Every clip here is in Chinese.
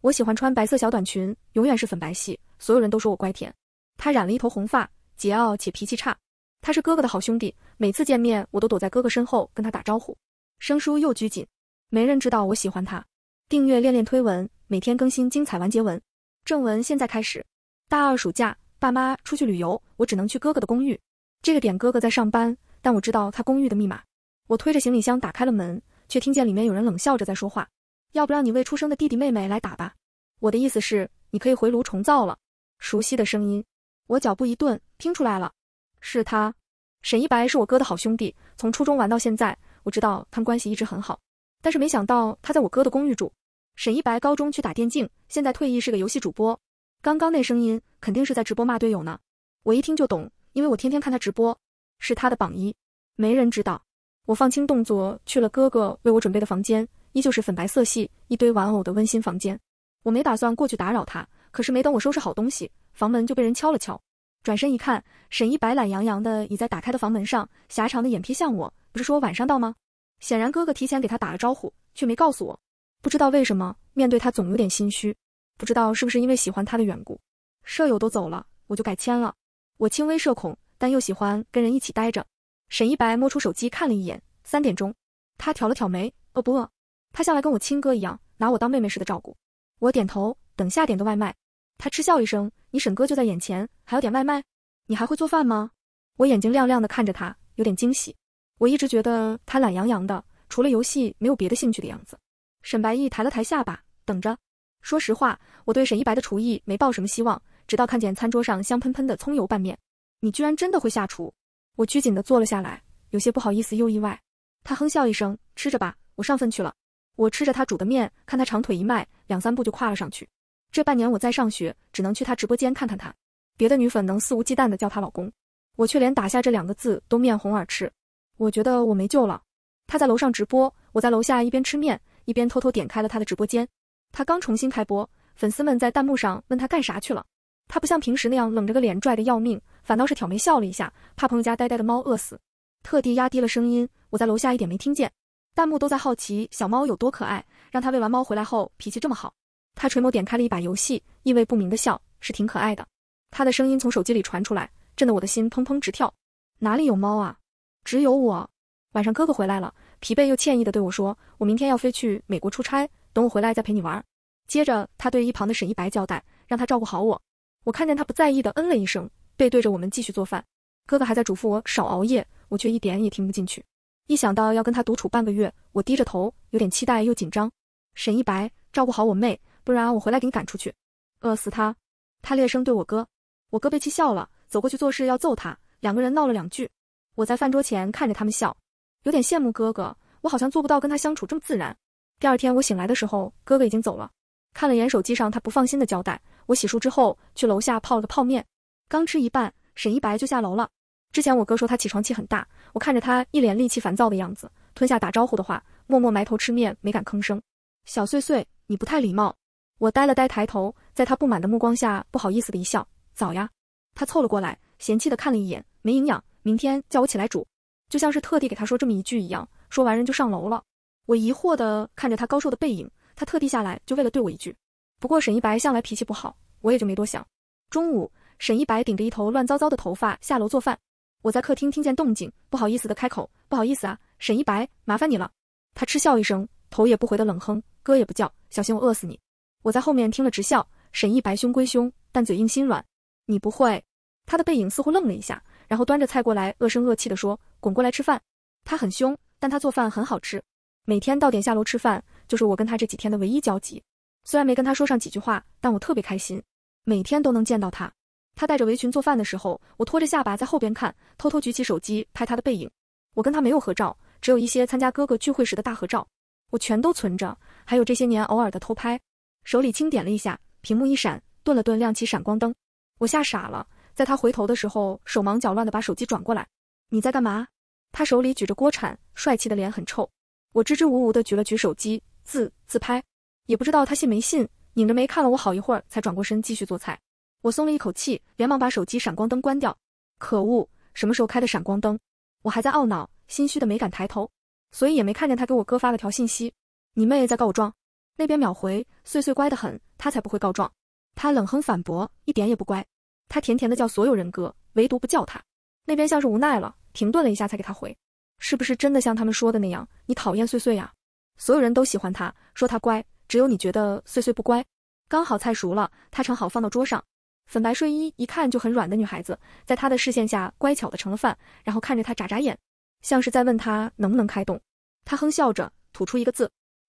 我喜欢穿白色小短裙，永远是粉白系。所有人都说我乖甜。他染了一头红发，桀骜且脾气差。他是哥哥的好兄弟，每次见面我都躲在哥哥身后跟他打招呼，生疏又拘谨。没人知道我喜欢他。订阅恋恋推文，每天更新精彩完结文。正文现在开始。大二暑假，爸妈出去旅游，我只能去哥哥的公寓。这个点哥哥在上班，但我知道他公寓的密码。我推着行李箱打开了门，却听见里面有人冷笑着在说话。要不让你未出生的弟弟妹妹来打吧。我的意思是，你可以回炉重造了。熟悉的声音，我脚步一顿，听出来了，是他。沈一白是我哥的好兄弟，从初中玩到现在，我知道他们关系一直很好。但是没想到他在我哥的公寓住。沈一白高中去打电竞，现在退役是个游戏主播。刚刚那声音，肯定是在直播骂队友呢。我一听就懂，因为我天天看他直播，是他的榜一，没人知道。我放轻动作，去了哥哥为我准备的房间。依旧是粉白色系一堆玩偶的温馨房间，我没打算过去打扰他，可是没等我收拾好东西，房门就被人敲了敲。转身一看，沈一白懒洋洋的倚在打开的房门上，狭长的眼皮向我，不是说晚上到吗？显然哥哥提前给他打了招呼，却没告诉我。不知道为什么面对他总有点心虚，不知道是不是因为喜欢他的缘故。舍友都走了，我就改签了。我轻微社恐，但又喜欢跟人一起待着。沈一白摸出手机看了一眼，三点钟。他挑了挑眉，饿不饿？他向来跟我亲哥一样，拿我当妹妹似的照顾。我点头，等下点个外卖。他嗤笑一声：“你沈哥就在眼前，还要点外卖？你还会做饭吗？”我眼睛亮亮的看着他，有点惊喜。我一直觉得他懒洋洋的，除了游戏没有别的兴趣的样子。沈白易抬了抬下巴，等着。说实话，我对沈一白的厨艺没抱什么希望，直到看见餐桌上香喷喷的葱油拌面，你居然真的会下厨！我拘谨的坐了下来，有些不好意思又意外。他哼笑一声：“吃着吧，我上份去了。”我吃着他煮的面，看他长腿一迈，两三步就跨了上去。这半年我在上学，只能去他直播间看看他。别的女粉能肆无忌惮的叫他老公，我却连打下这两个字都面红耳赤。我觉得我没救了。他在楼上直播，我在楼下一边吃面，一边偷偷点开了他的直播间。他刚重新开播，粉丝们在弹幕上问他干啥去了。他不像平时那样冷着个脸拽的要命，反倒是挑眉笑了一下，怕朋友家呆呆的猫饿死，特地压低了声音。我在楼下一点没听见。弹幕都在好奇小猫有多可爱，让他喂完猫回来后脾气这么好。他垂眸点开了一把游戏，意味不明的笑是挺可爱的。他的声音从手机里传出来，震得我的心砰砰直跳。哪里有猫啊？只有我。晚上哥哥回来了，疲惫又歉意的对我说：“我明天要飞去美国出差，等我回来再陪你玩。”接着他对一旁的沈一白交代，让他照顾好我。我看见他不在意的嗯了一声，背对着我们继续做饭。哥哥还在嘱咐我少熬夜，我却一点也听不进去。一想到要跟他独处半个月，我低着头，有点期待又紧张。沈一白，照顾好我妹，不然我回来给你赶出去，饿死他！他厉声对我哥，我哥被气笑了，走过去做事要揍他，两个人闹了两句。我在饭桌前看着他们笑，有点羡慕哥哥，我好像做不到跟他相处这么自然。第二天我醒来的时候，哥哥已经走了，看了眼手机上他不放心的交代。我洗漱之后去楼下泡了个泡面，刚吃一半，沈一白就下楼了。之前我哥说他起床气很大，我看着他一脸戾气烦躁的样子，吞下打招呼的话，默默埋头吃面，没敢吭声。小碎碎，你不太礼貌。我呆了呆，抬头，在他不满的目光下，不好意思的一笑。早呀。他凑了过来，嫌弃的看了一眼，没营养，明天叫我起来煮。就像是特地给他说这么一句一样。说完人就上楼了。我疑惑的看着他高瘦的背影，他特地下来就为了对我一句。不过沈一白向来脾气不好，我也就没多想。中午，沈一白顶着一头乱糟糟的头发下楼做饭。我在客厅听见动静，不好意思的开口：“不好意思啊，沈一白，麻烦你了。”他嗤笑一声，头也不回的冷哼：“哥也不叫，小心我饿死你。”我在后面听了直笑。沈一白凶归凶，但嘴硬心软。你不会？他的背影似乎愣了一下，然后端着菜过来，恶声恶气的说：“滚过来吃饭。”他很凶，但他做饭很好吃。每天到点下楼吃饭，就是我跟他这几天的唯一交集。虽然没跟他说上几句话，但我特别开心，每天都能见到他。他戴着围裙做饭的时候，我拖着下巴在后边看，偷偷举起手机拍他的背影。我跟他没有合照，只有一些参加哥哥聚会时的大合照，我全都存着，还有这些年偶尔的偷拍。手里轻点了一下，屏幕一闪，顿了顿，亮起闪光灯，我吓傻了。在他回头的时候，手忙脚乱的把手机转过来。你在干嘛？他手里举着锅铲，帅气的脸很臭。我支支吾吾的举了举手机，自自拍，也不知道他信没信，拧着眉看了我好一会儿，才转过身继续做菜。我松了一口气，连忙把手机闪光灯关掉。可恶，什么时候开的闪光灯？我还在懊恼、心虚的没敢抬头，所以也没看见他给我哥发了条信息。你妹在告状，那边秒回。碎碎乖得很，他才不会告状。他冷哼反驳，一点也不乖。他甜甜的叫所有人哥，唯独不叫他。那边像是无奈了，停顿了一下才给他回。是不是真的像他们说的那样，你讨厌碎碎呀？所有人都喜欢他，说他乖，只有你觉得碎碎不乖。刚好菜熟了，他盛好放到桌上。粉白睡衣一看就很软的女孩子，在他的视线下乖巧的盛了饭，然后看着他眨眨眼，像是在问他能不能开动。他哼笑着吐出一个字：“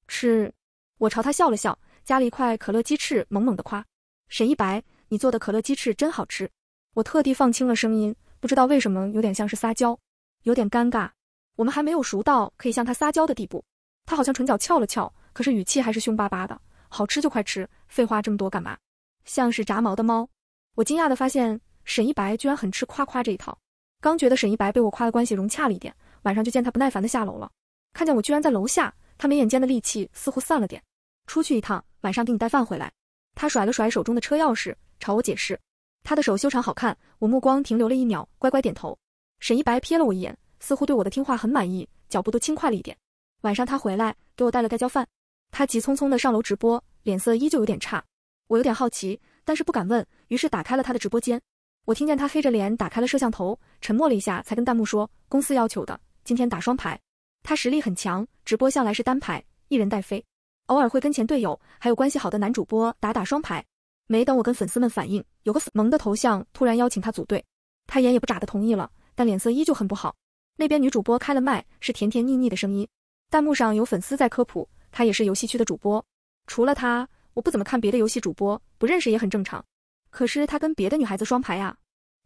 吃。”我朝他笑了笑，夹了一块可乐鸡翅，猛猛地夸：“沈一白，你做的可乐鸡翅真好吃。”我特地放轻了声音，不知道为什么有点像是撒娇，有点尴尬。我们还没有熟到可以向他撒娇的地步。他好像唇角翘了翘，可是语气还是凶巴巴的：“好吃就快吃，废话这么多干嘛？”像是炸毛的猫。我惊讶地发现，沈一白居然很吃夸夸这一套。刚觉得沈一白被我夸的关系融洽了一点，晚上就见他不耐烦地下楼了。看见我居然在楼下，他眉眼间的戾气似乎散了点。出去一趟，晚上给你带饭回来。他甩了甩手中的车钥匙，朝我解释。他的手修长好看，我目光停留了一秒，乖乖点头。沈一白瞥了我一眼，似乎对我的听话很满意，脚步都轻快了一点。晚上他回来，给我带了盖浇饭。他急匆匆的上楼直播，脸色依旧有点差。我有点好奇。但是不敢问，于是打开了他的直播间。我听见他黑着脸打开了摄像头，沉默了一下，才跟弹幕说：“公司要求的，今天打双排。”他实力很强，直播向来是单排，一人带飞，偶尔会跟前队友还有关系好的男主播打打双排。没等我跟粉丝们反应，有个萌的头像突然邀请他组队，他眼也不眨的同意了，但脸色依旧很不好。那边女主播开了麦，是甜甜腻腻的声音。弹幕上有粉丝在科普，她也是游戏区的主播，除了她。我不怎么看别的游戏主播，不认识也很正常。可是他跟别的女孩子双排呀，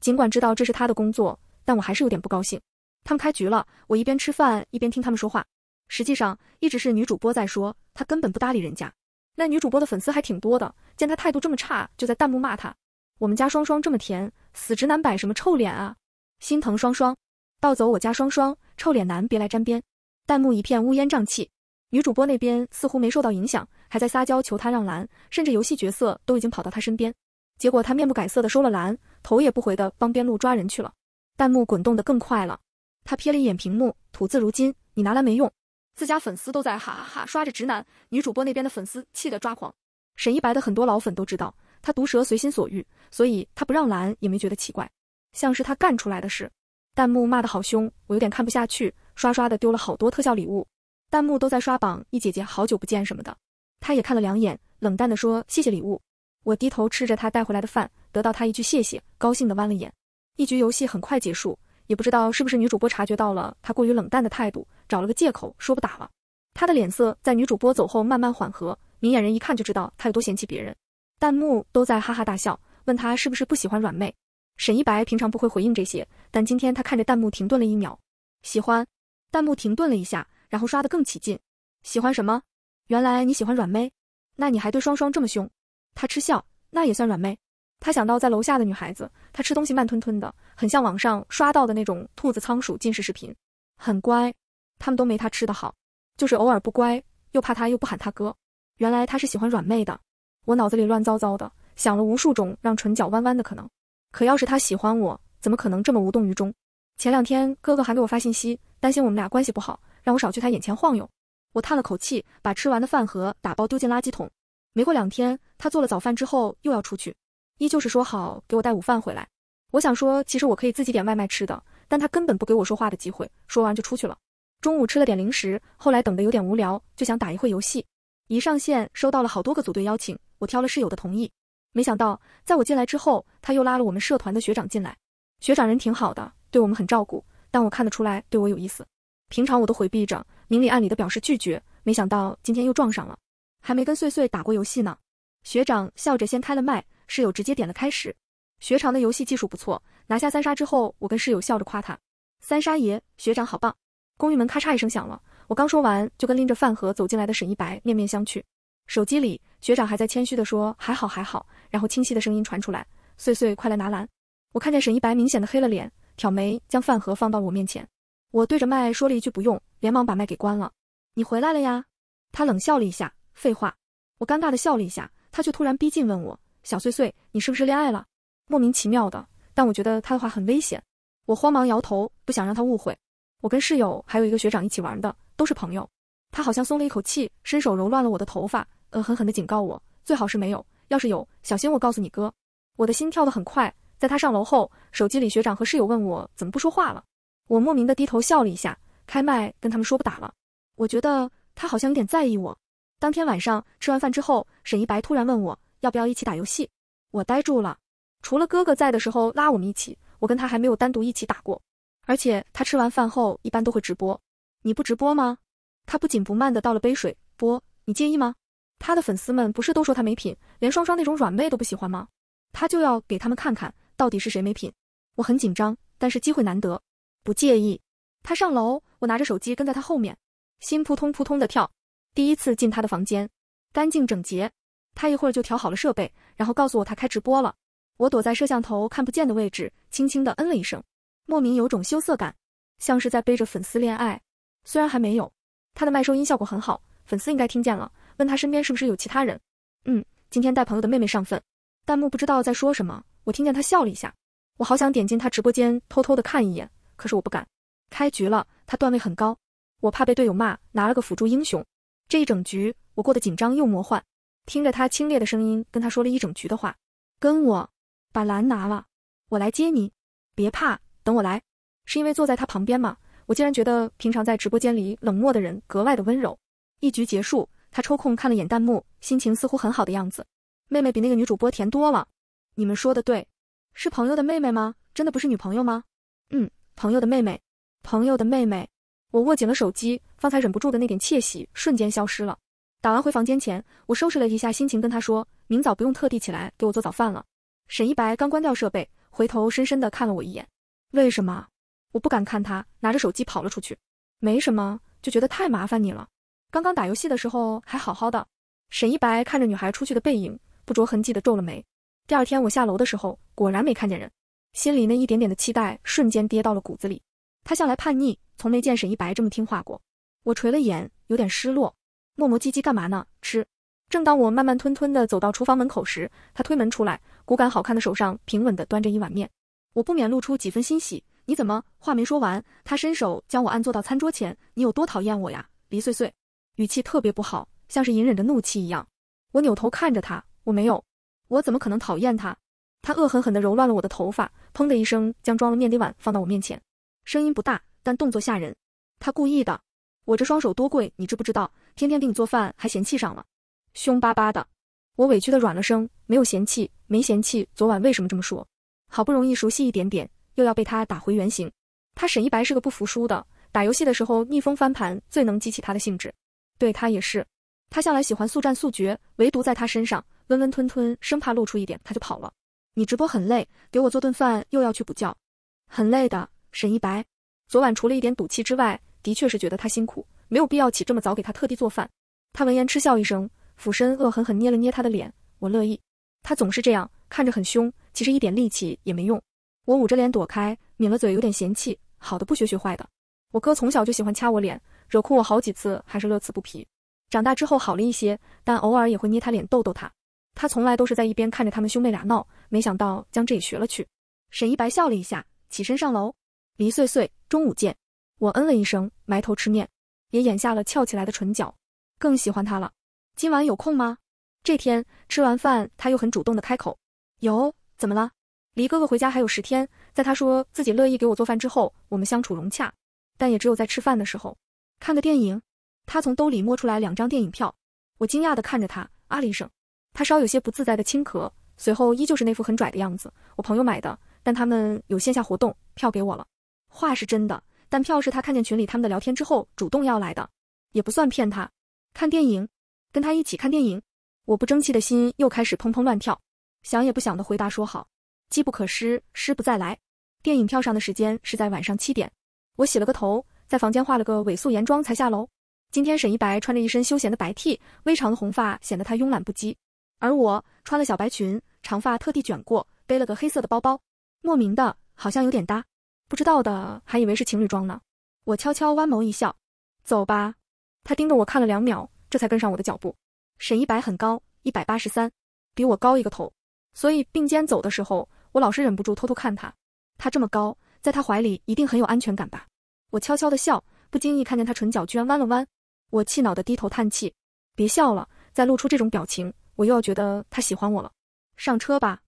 尽管知道这是他的工作，但我还是有点不高兴。他们开局了，我一边吃饭一边听他们说话。实际上一直是女主播在说，他根本不搭理人家。那女主播的粉丝还挺多的，见他态度这么差，就在弹幕骂他：“我们家双双这么甜，死直男摆什么臭脸啊？心疼双双，盗走我家双双，臭脸男别来沾边。”弹幕一片乌烟瘴气。女主播那边似乎没受到影响，还在撒娇求他让蓝，甚至游戏角色都已经跑到他身边。结果他面不改色的收了蓝，头也不回的帮边路抓人去了。弹幕滚动的更快了。他瞥了一眼屏幕，吐字如金：“你拿来没用。”自家粉丝都在哈哈哈刷着直男。女主播那边的粉丝气得抓狂。沈一白的很多老粉都知道他毒舌随心所欲，所以他不让蓝也没觉得奇怪，像是他干出来的事。弹幕骂的好凶，我有点看不下去，刷刷的丢了好多特效礼物。弹幕都在刷榜，一姐姐好久不见什么的。他也看了两眼，冷淡的说：“谢谢礼物。”我低头吃着他带回来的饭，得到他一句谢谢，高兴的弯了眼。一局游戏很快结束，也不知道是不是女主播察觉到了他过于冷淡的态度，找了个借口说不打了。他的脸色在女主播走后慢慢缓和，明眼人一看就知道他有多嫌弃别人。弹幕都在哈哈大笑，问他是不是不喜欢软妹。沈一白平常不会回应这些，但今天他看着弹幕停顿了一秒，喜欢。弹幕停顿了一下。然后刷得更起劲，喜欢什么？原来你喜欢软妹，那你还对双双这么凶？他嗤笑，那也算软妹。他想到在楼下的女孩子，她吃东西慢吞吞的，很像网上刷到的那种兔子、仓鼠进食视频，很乖。他们都没他吃的好，就是偶尔不乖，又怕他又不喊他哥。原来他是喜欢软妹的，我脑子里乱糟糟的，想了无数种让唇角弯弯的可能。可要是他喜欢我，怎么可能这么无动于衷？前两天哥哥还给我发信息，担心我们俩关系不好。让我少去他眼前晃悠，我叹了口气，把吃完的饭盒打包丢进垃圾桶。没过两天，他做了早饭之后又要出去，依旧是说好给我带午饭回来。我想说其实我可以自己点外卖吃的，但他根本不给我说话的机会，说完就出去了。中午吃了点零食，后来等得有点无聊，就想打一会游戏。一上线，收到了好多个组队邀请，我挑了室友的同意。没想到在我进来之后，他又拉了我们社团的学长进来。学长人挺好的，对我们很照顾，但我看得出来对我有意思。平常我都回避着，明里暗里的表示拒绝，没想到今天又撞上了，还没跟碎碎打过游戏呢。学长笑着先开了麦，室友直接点了开始。学长的游戏技术不错，拿下三杀之后，我跟室友笑着夸他：“三杀爷，学长好棒！”公寓门咔嚓一声响了，我刚说完，就跟拎着饭盒走进来的沈一白面面相觑。手机里学长还在谦虚的说：“还好还好。”然后清晰的声音传出来：“碎碎，快来拿蓝。”我看见沈一白明显的黑了脸，挑眉将饭盒放到我面前。我对着麦说了一句不用，连忙把麦给关了。你回来了呀？他冷笑了一下，废话。我尴尬的笑了一下，他却突然逼近问我：“小碎碎，你是不是恋爱了？”莫名其妙的，但我觉得他的话很危险。我慌忙摇头，不想让他误会。我跟室友还有一个学长一起玩的，都是朋友。他好像松了一口气，伸手揉乱了我的头发，恶狠狠的警告我：“最好是没有，要是有，小心我告诉你哥。”我的心跳的很快。在他上楼后，手机里学长和室友问我怎么不说话了。我莫名的低头笑了一下，开麦跟他们说不打了。我觉得他好像有点在意我。当天晚上吃完饭之后，沈一白突然问我要不要一起打游戏，我呆住了。除了哥哥在的时候拉我们一起，我跟他还没有单独一起打过。而且他吃完饭后一般都会直播，你不直播吗？他不紧不慢的倒了杯水，播，你介意吗？他的粉丝们不是都说他没品，连双双那种软妹都不喜欢吗？他就要给他们看看到底是谁没品。我很紧张，但是机会难得。不介意，他上楼，我拿着手机跟在他后面，心扑通扑通的跳。第一次进他的房间，干净整洁。他一会儿就调好了设备，然后告诉我他开直播了。我躲在摄像头看不见的位置，轻轻的嗯了一声，莫名有种羞涩感，像是在背着粉丝恋爱，虽然还没有。他的麦收音效果很好，粉丝应该听见了，问他身边是不是有其他人？嗯，今天带朋友的妹妹上分。弹幕不知道在说什么，我听见他笑了一下。我好想点进他直播间，偷偷的看一眼。可是我不敢，开局了，他段位很高，我怕被队友骂，拿了个辅助英雄。这一整局我过得紧张又魔幻，听着他清冽的声音跟他说了一整局的话。跟我把蓝拿了，我来接你，别怕，等我来。是因为坐在他旁边吗？我竟然觉得平常在直播间里冷漠的人格外的温柔。一局结束，他抽空看了眼弹幕，心情似乎很好的样子。妹妹比那个女主播甜多了。你们说的对，是朋友的妹妹吗？真的不是女朋友吗？嗯。朋友的妹妹，朋友的妹妹，我握紧了手机，方才忍不住的那点窃喜瞬间消失了。打完回房间前，我收拾了一下心情，跟他说，明早不用特地起来给我做早饭了。沈一白刚关掉设备，回头深深的看了我一眼，为什么？我不敢看他，拿着手机跑了出去。没什么，就觉得太麻烦你了。刚刚打游戏的时候还好好的。沈一白看着女孩出去的背影，不着痕迹的皱了眉。第二天我下楼的时候，果然没看见人。心里那一点点的期待瞬间跌到了骨子里。他向来叛逆，从没见沈一白这么听话过。我垂了眼，有点失落，磨磨唧唧干嘛呢？吃。正当我慢慢吞吞地走到厨房门口时，他推门出来，骨感好看的手上平稳地端着一碗面。我不免露出几分欣喜。你怎么？话没说完，他伸手将我按坐到餐桌前。你有多讨厌我呀，黎碎碎？语气特别不好，像是隐忍着怒气一样。我扭头看着他，我没有，我怎么可能讨厌他？他恶狠狠地揉乱了我的头发，砰的一声将装了面的碗放到我面前，声音不大，但动作吓人。他故意的。我这双手多贵，你知不知道？天天给你做饭还嫌弃上了，凶巴巴的。我委屈的软了声，没有嫌弃，没嫌弃。昨晚为什么这么说？好不容易熟悉一点点，又要被他打回原形。他沈一白是个不服输的，打游戏的时候逆风翻盘最能激起他的兴致，对他也是。他向来喜欢速战速决，唯独在他身上温温吞吞，生怕露出一点他就跑了。你直播很累，给我做顿饭又要去补觉，很累的。沈一白昨晚除了一点赌气之外，的确是觉得他辛苦，没有必要起这么早给他特地做饭。他闻言嗤笑一声，俯身恶狠狠捏了捏他的脸。我乐意。他总是这样，看着很凶，其实一点力气也没用。我捂着脸躲开，抿了嘴，有点嫌弃。好的不学，学坏的。我哥从小就喜欢掐我脸，惹哭我好几次，还是乐此不疲。长大之后好了一些，但偶尔也会捏他脸逗逗他。他从来都是在一边看着他们兄妹俩闹，没想到江这也学了去。沈一白笑了一下，起身上楼。黎岁岁，中午见。我嗯了一声，埋头吃面，也掩下了翘起来的唇角，更喜欢他了。今晚有空吗？这天吃完饭，他又很主动的开口。有，怎么了？黎哥哥回家还有十天，在他说自己乐意给我做饭之后，我们相处融洽。但也只有在吃饭的时候，看个电影。他从兜里摸出来两张电影票，我惊讶的看着他，啊了一声。他稍有些不自在的轻咳，随后依旧是那副很拽的样子。我朋友买的，但他们有线下活动，票给我了。话是真的，但票是他看见群里他们的聊天之后主动要来的，也不算骗他。看电影，跟他一起看电影，我不争气的心又开始砰砰乱跳，想也不想的回答说好。机不可失，失不再来。电影票上的时间是在晚上七点。我洗了个头，在房间化了个伪素颜妆才下楼。今天沈一白穿着一身休闲的白 T，微长的红发显得他慵懒不羁。而我穿了小白裙，长发特地卷过，背了个黑色的包包，莫名的好像有点搭，不知道的还以为是情侣装呢。我悄悄弯眸一笑，走吧。他盯着我看了两秒，这才跟上我的脚步。沈一白很高，一百八十三，比我高一个头，所以并肩走的时候，我老是忍不住偷偷看他。他这么高，在他怀里一定很有安全感吧？我悄悄的笑，不经意看见他唇角居然弯了弯，我气恼的低头叹气，别笑了，再露出这种表情。我又要觉得他喜欢我了，上车吧。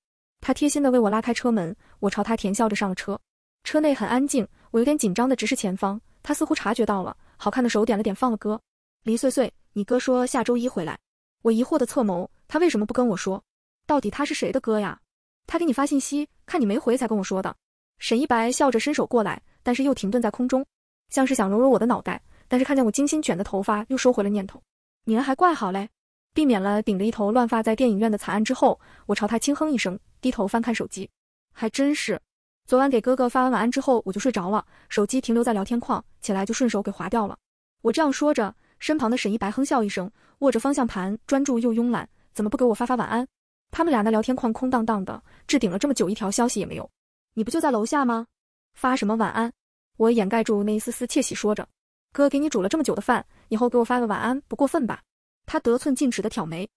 他贴心的为我拉开车门，我朝他甜笑着上了车。车内很安静，我有点紧张的直视前方。他似乎察觉到了，好看的手点了点，放了歌。黎碎碎，你哥说下周一回来。我疑惑的侧眸，他为什么不跟我说？到底他是谁的哥呀？他给你发信息，看你没回才跟我说的。沈一白笑着伸手过来，但是又停顿在空中，像是想揉揉我的脑袋，但是看见我精心卷的头发，又收回了念头。你人还怪好嘞。避免了顶着一头乱发在电影院的惨案之后，我朝他轻哼一声，低头翻看手机，还真是。昨晚给哥哥发完晚安之后，我就睡着了，手机停留在聊天框，起来就顺手给划掉了。我这样说着，身旁的沈一白哼笑一声，握着方向盘，专注又慵懒。怎么不给我发发晚安？他们俩那聊天框空荡荡的，置顶了这么久，一条消息也没有。你不就在楼下吗？发什么晚安？我掩盖住那一丝丝窃喜，说着，哥给你煮了这么久的饭，以后给我发个晚安，不过分吧？他得寸进尺的挑眉，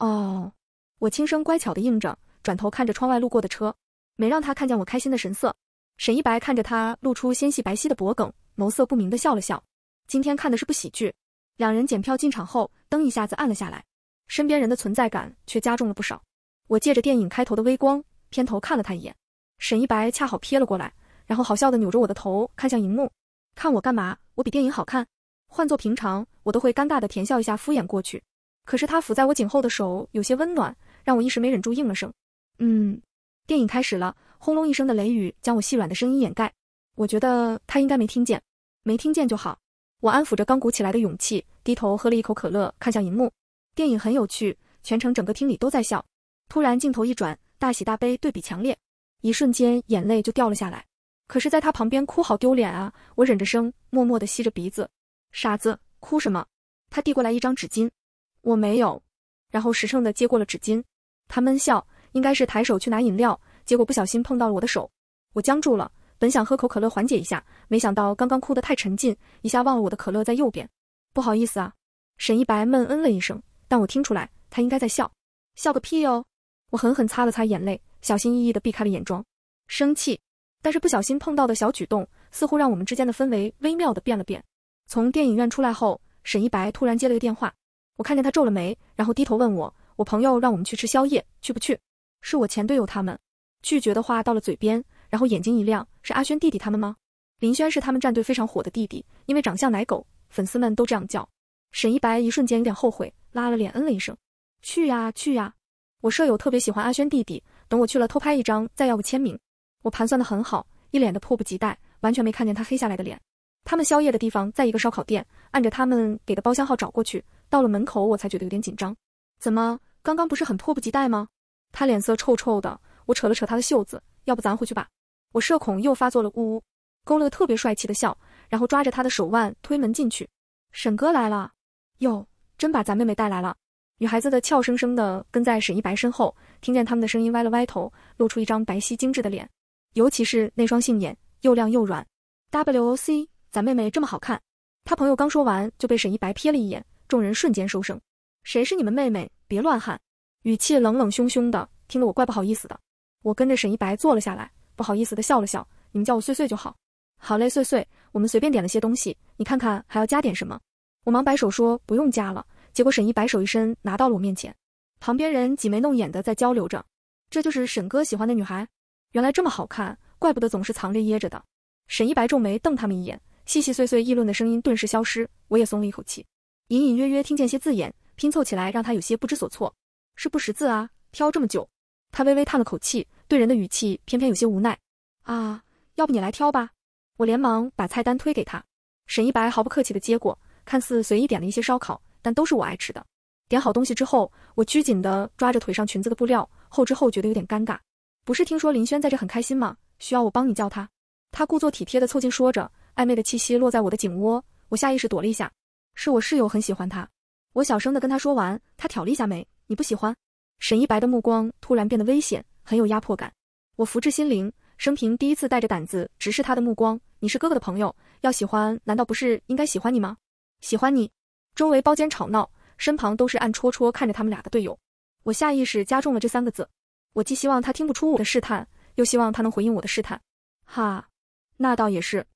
哦，我轻声乖巧的应着，转头看着窗外路过的车，没让他看见我开心的神色。沈一白看着他露出纤细白皙的脖颈，眸色不明的笑了笑。今天看的是部喜剧。两人检票进场后，灯一下子暗了下来，身边人的存在感却加重了不少。我借着电影开头的微光，偏头看了他一眼，沈一白恰好瞥了过来，然后好笑的扭着我的头看向荧幕，看我干嘛？我比电影好看。换作平常。我都会尴尬的甜笑一下，敷衍过去。可是他抚在我颈后的手有些温暖，让我一时没忍住应了声，嗯。电影开始了，轰隆一声的雷雨将我细软的声音掩盖。我觉得他应该没听见，没听见就好。我安抚着刚鼓起来的勇气，低头喝了一口可乐，看向荧幕。电影很有趣，全程整个厅里都在笑。突然镜头一转，大喜大悲对比强烈，一瞬间眼泪就掉了下来。可是，在他旁边哭好丢脸啊！我忍着声，默默的吸着鼻子，傻子。哭什么？他递过来一张纸巾，我没有，然后实诚的接过了纸巾。他闷笑，应该是抬手去拿饮料，结果不小心碰到了我的手。我僵住了，本想喝口可乐缓解一下，没想到刚刚哭得太沉浸，一下忘了我的可乐在右边。不好意思啊。沈一白闷嗯了一声，但我听出来他应该在笑，笑个屁哦！我狠狠擦了擦眼泪，小心翼翼的避开了眼妆，生气。但是不小心碰到的小举动，似乎让我们之间的氛围微妙的变了变。从电影院出来后，沈一白突然接了个电话，我看见他皱了眉，然后低头问我，我朋友让我们去吃宵夜，去不去？是我前队友他们。拒绝的话到了嘴边，然后眼睛一亮，是阿轩弟弟他们吗？林轩是他们战队非常火的弟弟，因为长相奶狗，粉丝们都这样叫。沈一白一瞬间有点后悔，拉了脸，嗯了一声，去呀去呀，我舍友特别喜欢阿轩弟弟，等我去了偷拍一张，再要个签名。我盘算的很好，一脸的迫不及待，完全没看见他黑下来的脸。他们宵夜的地方在一个烧烤店，按着他们给的包厢号找过去。到了门口，我才觉得有点紧张。怎么，刚刚不是很迫不及待吗？他脸色臭臭的，我扯了扯他的袖子，要不咱回去吧。我社恐又发作了，呜呜，勾了个特别帅气的笑，然后抓着他的手腕推门进去。沈哥来了，哟，真把咱妹妹带来了。女孩子的俏生生的跟在沈一白身后，听见他们的声音歪了歪头，露出一张白皙精致的脸，尤其是那双杏眼，又亮又软。WOC。咱妹妹这么好看，他朋友刚说完就被沈一白瞥了一眼，众人瞬间收声。谁是你们妹妹？别乱喊！语气冷冷凶凶的，听得我怪不好意思的。我跟着沈一白坐了下来，不好意思的笑了笑。你们叫我碎碎就好。好嘞，碎碎。我们随便点了些东西，你看看还要加点什么？我忙摆手说不用加了。结果沈一白手一伸，拿到了我面前。旁边人挤眉弄眼的在交流着，这就是沈哥喜欢的女孩？原来这么好看，怪不得总是藏着掖着的。沈一白皱眉瞪他们一眼。细细碎碎议论的声音顿时消失，我也松了一口气。隐隐约约听见些字眼拼凑起来，让他有些不知所措。是不识字啊？挑这么久，他微微叹了口气，对人的语气偏偏有些无奈。啊，要不你来挑吧。我连忙把菜单推给他。沈一白毫不客气地接过，看似随意点了一些烧烤，但都是我爱吃的。点好东西之后，我拘谨地抓着腿上裙子的布料，后知后觉的有点尴尬。不是听说林轩在这很开心吗？需要我帮你叫他？他故作体贴地凑近说着。暧昧的气息落在我的颈窝，我下意识躲了一下。是我室友很喜欢他，我小声的跟他说完，他挑了一下眉，你不喜欢？沈一白的目光突然变得危险，很有压迫感。我福至心灵，生平第一次带着胆子直视他的目光。你是哥哥的朋友，要喜欢，难道不是应该喜欢你吗？喜欢你。周围包间吵闹，身旁都是暗戳戳看着他们俩的队友。我下意识加重了这三个字，我既希望他听不出我的试探，又希望他能回应我的试探。哈，那倒也是。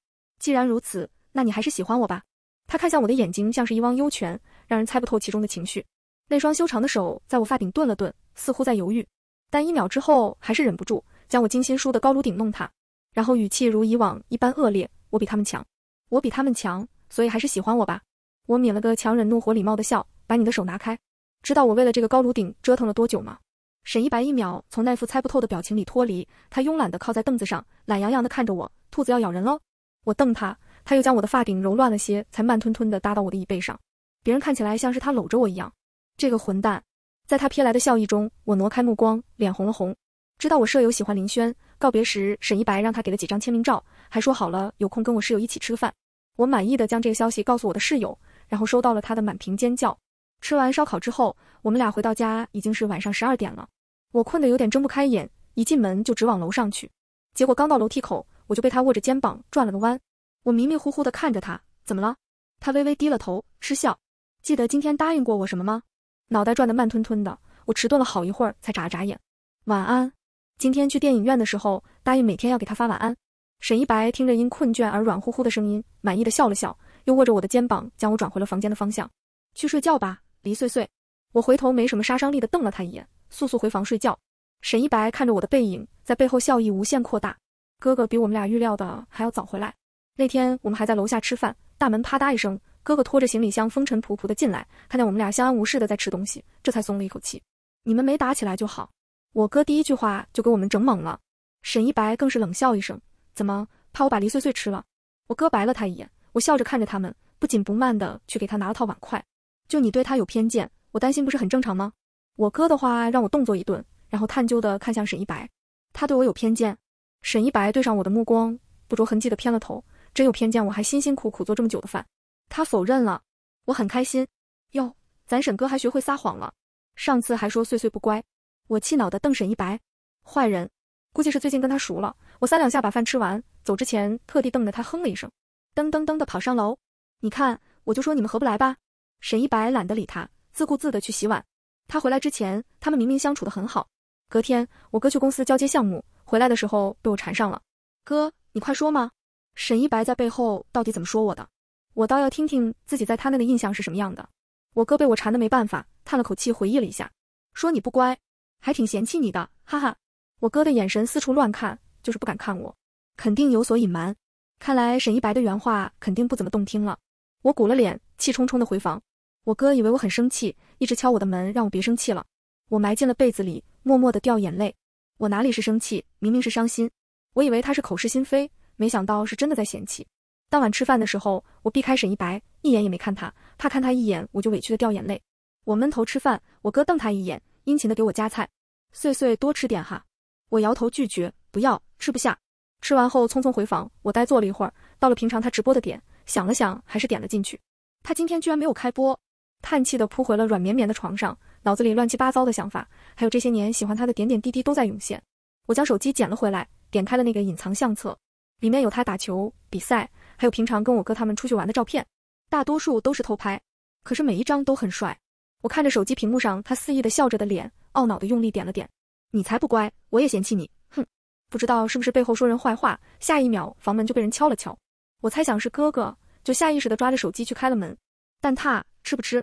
既然如此，那你还是喜欢我吧。他看向我的眼睛像是一汪幽泉，让人猜不透其中的情绪。那双修长的手在我发顶顿了顿，似乎在犹豫，但一秒之后还是忍不住将我精心梳的高颅顶弄塌，然后语气如以往一般恶劣。我比他们强，我比他们强，所以还是喜欢我吧。我抿了个强忍怒火、礼貌的笑，把你的手拿开。知道我为了这个高颅顶折腾了多久吗？沈一白一秒从那副猜不透的表情里脱离，他慵懒地靠在凳子上，懒洋洋地看着我。兔子要咬人喽！我瞪他，他又将我的发顶揉乱了些，才慢吞吞地搭到我的椅背上。别人看起来像是他搂着我一样，这个混蛋！在他瞥来的笑意中，我挪开目光，脸红了红。知道我舍友喜欢林轩，告别时沈一白让他给了几张签名照，还说好了有空跟我室友一起吃个饭。我满意的将这个消息告诉我的室友，然后收到了他的满屏尖叫。吃完烧烤之后，我们俩回到家已经是晚上十二点了。我困得有点睁不开眼，一进门就直往楼上去。结果刚到楼梯口。我就被他握着肩膀转了个弯，我迷迷糊糊的看着他，怎么了？他微微低了头，嗤笑。记得今天答应过我什么吗？脑袋转的慢吞吞的，我迟钝了好一会儿才眨了眨眼。晚安。今天去电影院的时候答应每天要给他发晚安。沈一白听着因困倦而软乎乎的声音，满意的笑了笑，又握着我的肩膀将我转回了房间的方向。去睡觉吧，黎碎碎。我回头没什么杀伤力的瞪了他一眼，速速回房睡觉。沈一白看着我的背影，在背后笑意无限扩大。哥哥比我们俩预料的还要早回来。那天我们还在楼下吃饭，大门啪嗒一声，哥哥拖着行李箱风尘仆仆的进来，看见我们俩相安无事的在吃东西，这才松了一口气。你们没打起来就好。我哥第一句话就给我们整懵了。沈一白更是冷笑一声，怎么怕我把黎碎碎吃了？我哥白了他一眼，我笑着看着他们，不紧不慢的去给他拿了套碗筷。就你对他有偏见，我担心不是很正常吗？我哥的话让我动作一顿，然后探究的看向沈一白，他对我有偏见？沈一白对上我的目光，不着痕迹的偏了头。真有偏见，我还辛辛苦苦做这么久的饭，他否认了。我很开心哟，咱沈哥还学会撒谎了。上次还说岁岁不乖，我气恼的瞪沈一白，坏人。估计是最近跟他熟了。我三两下把饭吃完，走之前特地瞪着他，哼了一声，噔噔噔的跑上楼。你看，我就说你们合不来吧。沈一白懒得理他，自顾自的去洗碗。他回来之前，他们明明相处的很好。隔天，我哥去公司交接项目。回来的时候被我缠上了，哥，你快说嘛！沈一白在背后到底怎么说我的？我倒要听听自己在他那的印象是什么样的。我哥被我缠的没办法，叹了口气，回忆了一下，说你不乖，还挺嫌弃你的，哈哈。我哥的眼神四处乱看，就是不敢看我，肯定有所隐瞒。看来沈一白的原话肯定不怎么动听了。我鼓了脸，气冲冲的回房。我哥以为我很生气，一直敲我的门，让我别生气了。我埋进了被子里，默默的掉眼泪。我哪里是生气，明明是伤心。我以为他是口是心非，没想到是真的在嫌弃。当晚吃饭的时候，我避开沈一白，一眼也没看他，怕看他一眼我就委屈的掉眼泪。我闷头吃饭，我哥瞪他一眼，殷勤的给我夹菜，碎碎多吃点哈。我摇头拒绝，不要，吃不下。吃完后匆匆回房，我呆坐了一会儿，到了平常他直播的点，想了想还是点了进去。他今天居然没有开播，叹气的扑回了软绵绵的床上。脑子里乱七八糟的想法，还有这些年喜欢他的点点滴滴都在涌现。我将手机捡了回来，点开了那个隐藏相册，里面有他打球、比赛，还有平常跟我哥他们出去玩的照片，大多数都是偷拍，可是每一张都很帅。我看着手机屏幕上他肆意的笑着的脸，懊恼的用力点了点。你才不乖，我也嫌弃你，哼！不知道是不是背后说人坏话，下一秒房门就被人敲了敲。我猜想是哥哥，就下意识的抓着手机去开了门。蛋挞吃不吃？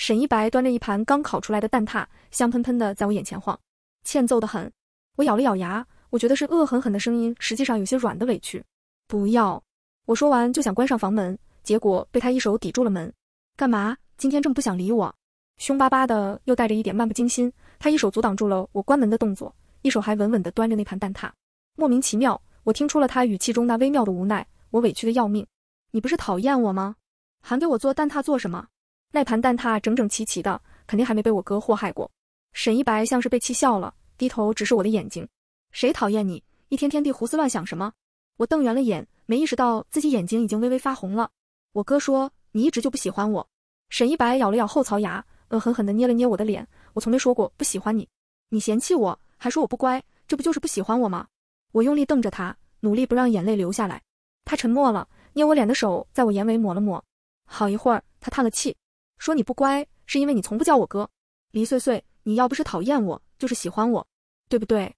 沈一白端着一盘刚烤出来的蛋挞，香喷喷的在我眼前晃，欠揍的很。我咬了咬牙，我觉得是恶狠狠的声音，实际上有些软的委屈。不要！我说完就想关上房门，结果被他一手抵住了门。干嘛？今天这么不想理我？凶巴巴的，又带着一点漫不经心。他一手阻挡住了我关门的动作，一手还稳稳的端着那盘蛋挞。莫名其妙，我听出了他语气中那微妙的无奈。我委屈的要命。你不是讨厌我吗？还给我做蛋挞做什么？那盘蛋挞整整齐齐的，肯定还没被我哥祸害过。沈一白像是被气笑了，低头直视我的眼睛。谁讨厌你？一天天地胡思乱想什么？我瞪圆了眼，没意识到自己眼睛已经微微发红了。我哥说你一直就不喜欢我。沈一白咬了咬后槽牙，恶狠狠地捏了捏我的脸。我从没说过不喜欢你，你嫌弃我还说我不乖，这不就是不喜欢我吗？我用力瞪着他，努力不让眼泪流下来。他沉默了，捏我脸的手在我眼尾抹了抹。好一会儿，他叹了口气。说你不乖，是因为你从不叫我哥，黎碎碎。你要不是讨厌我，就是喜欢我，对不对？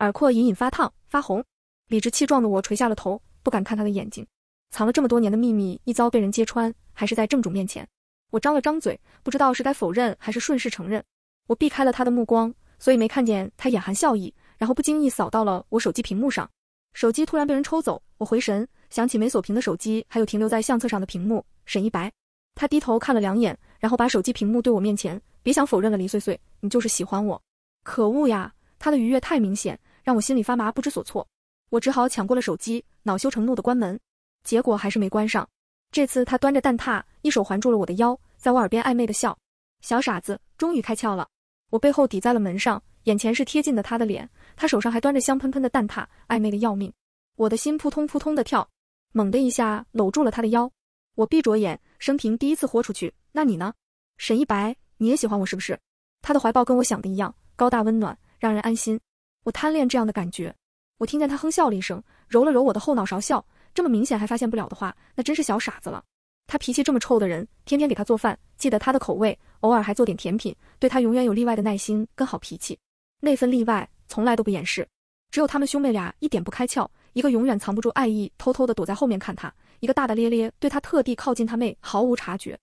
耳廓隐隐发烫发红，理直气壮的我垂下了头，不敢看他的眼睛。藏了这么多年的秘密，一遭被人揭穿，还是在正主面前。我张了张嘴，不知道是该否认还是顺势承认。我避开了他的目光，所以没看见他眼含笑意，然后不经意扫到了我手机屏幕上。手机突然被人抽走，我回神，想起没锁屏的手机，还有停留在相册上的屏幕，沈一白。他低头看了两眼，然后把手机屏幕对我面前，别想否认了，林碎碎，你就是喜欢我。可恶呀，他的愉悦太明显，让我心里发麻，不知所措。我只好抢过了手机，恼羞成怒的关门，结果还是没关上。这次他端着蛋挞，一手环住了我的腰，在我耳边暧昧的笑。小傻子，终于开窍了。我背后抵在了门上，眼前是贴近的他的脸，他手上还端着香喷喷的蛋挞，暧昧的要命。我的心扑通扑通的跳，猛的一下搂住了他的腰。我闭着眼。生平第一次豁出去，那你呢，沈一白，你也喜欢我是不是？他的怀抱跟我想的一样，高大温暖，让人安心。我贪恋这样的感觉。我听见他哼笑了一声，揉了揉我的后脑勺，笑，这么明显还发现不了的话，那真是小傻子了。他脾气这么臭的人，天天给他做饭，记得他的口味，偶尔还做点甜品，对他永远有例外的耐心跟好脾气。那份例外从来都不掩饰，只有他们兄妹俩一点不开窍，一个永远藏不住爱意，偷偷的躲在后面看他。一个大大咧咧，对他特地靠近他妹毫无察觉，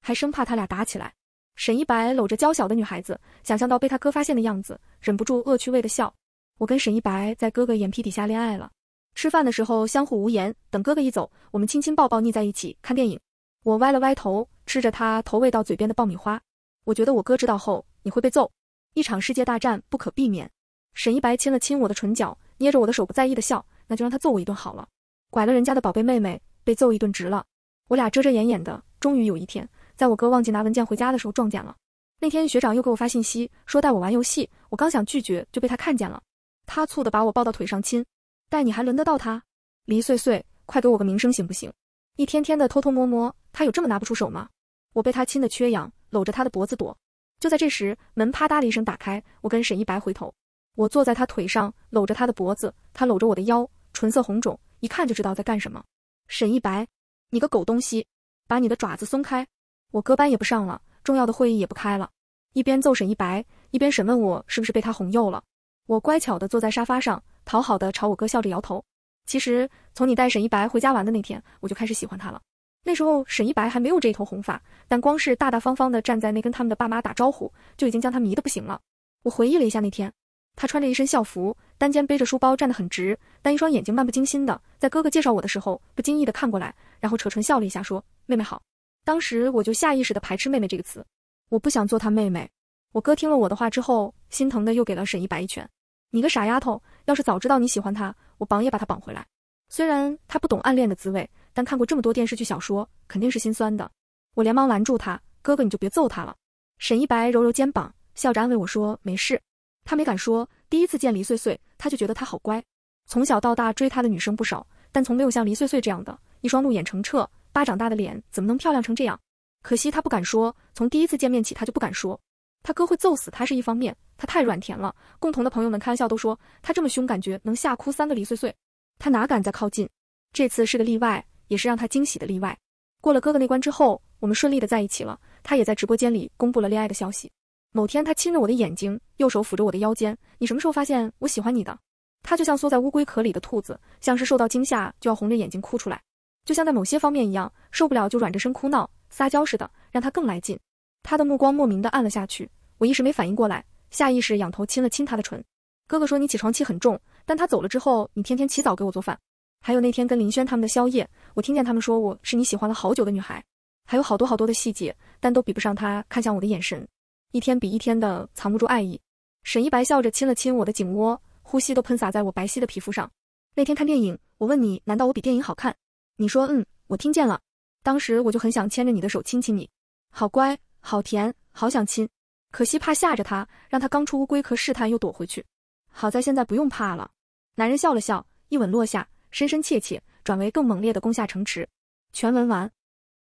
还生怕他俩打起来。沈一白搂着娇小的女孩子，想象到被他哥发现的样子，忍不住恶趣味的笑。我跟沈一白在哥哥眼皮底下恋爱了，吃饭的时候相互无言，等哥哥一走，我们亲亲抱抱腻在一起看电影。我歪了歪头，吃着他投喂到嘴边的爆米花。我觉得我哥知道后你会被揍，一场世界大战不可避免。沈一白亲了亲我的唇角，捏着我的手不在意的笑，那就让他揍我一顿好了，拐了人家的宝贝妹妹。被揍一顿值了。我俩遮遮掩掩的，终于有一天，在我哥忘记拿文件回家的时候撞见了。那天学长又给我发信息，说带我玩游戏。我刚想拒绝，就被他看见了。他醋的把我抱到腿上亲，带你还轮得到他？黎碎碎，快给我个名声行不行？一天天的偷偷摸摸，他有这么拿不出手吗？我被他亲的缺氧，搂着他的脖子躲。就在这时，门啪嗒的一声打开，我跟沈一白回头。我坐在他腿上，搂着他的脖子，他搂着我的腰，唇色红肿，一看就知道在干什么。沈一白，你个狗东西，把你的爪子松开！我哥班也不上了，重要的会议也不开了。一边揍沈一白，一边审问我是不是被他哄诱了。我乖巧的坐在沙发上，讨好的朝我哥笑着摇头。其实从你带沈一白回家玩的那天，我就开始喜欢他了。那时候沈一白还没有这一头红发，但光是大大方方的站在那跟他们的爸妈打招呼，就已经将他迷得不行了。我回忆了一下那天。他穿着一身校服，单肩背着书包，站得很直，但一双眼睛漫不经心的，在哥哥介绍我的时候，不经意的看过来，然后扯唇笑了一下，说：“妹妹好。”当时我就下意识的排斥“妹妹”这个词，我不想做他妹妹。我哥听了我的话之后，心疼的又给了沈一白一拳：“你个傻丫头，要是早知道你喜欢他，我绑也把他绑回来。”虽然他不懂暗恋的滋味，但看过这么多电视剧小说，肯定是心酸的。我连忙拦住他：“哥哥，你就别揍他了。”沈一白揉揉肩膀，笑着安慰我说：“没事。”他没敢说，第一次见黎碎碎，他就觉得她好乖。从小到大追他的女生不少，但从没有像黎碎碎这样的一双鹿眼澄澈，巴掌大的脸怎么能漂亮成这样？可惜他不敢说，从第一次见面起，他就不敢说。他哥会揍死他是一方面，他太软甜了，共同的朋友们开玩笑都说他这么凶，感觉能吓哭三个黎碎碎。他哪敢再靠近？这次是个例外，也是让他惊喜的例外。过了哥哥那关之后，我们顺利的在一起了。他也在直播间里公布了恋爱的消息。某天，他亲着我的眼睛，右手抚着我的腰间。你什么时候发现我喜欢你的？他就像缩在乌龟壳里的兔子，像是受到惊吓就要红着眼睛哭出来，就像在某些方面一样，受不了就软着身哭闹撒娇似的，让他更来劲。他的目光莫名的暗了下去，我一时没反应过来，下意识仰头亲了亲他的唇。哥哥说你起床气很重，但他走了之后，你天天起早给我做饭。还有那天跟林轩他们的宵夜，我听见他们说我是你喜欢了好久的女孩，还有好多好多的细节，但都比不上他看向我的眼神。一天比一天的藏不住爱意，沈一白笑着亲了亲我的颈窝，呼吸都喷洒在我白皙的皮肤上。那天看电影，我问你，难道我比电影好看？你说嗯，我听见了。当时我就很想牵着你的手亲亲你，好乖，好甜，好想亲。可惜怕吓着他，让他刚出乌龟壳试探又躲回去。好在现在不用怕了。男人笑了笑，一吻落下，深深切切，转为更猛烈的攻下城池。全文完。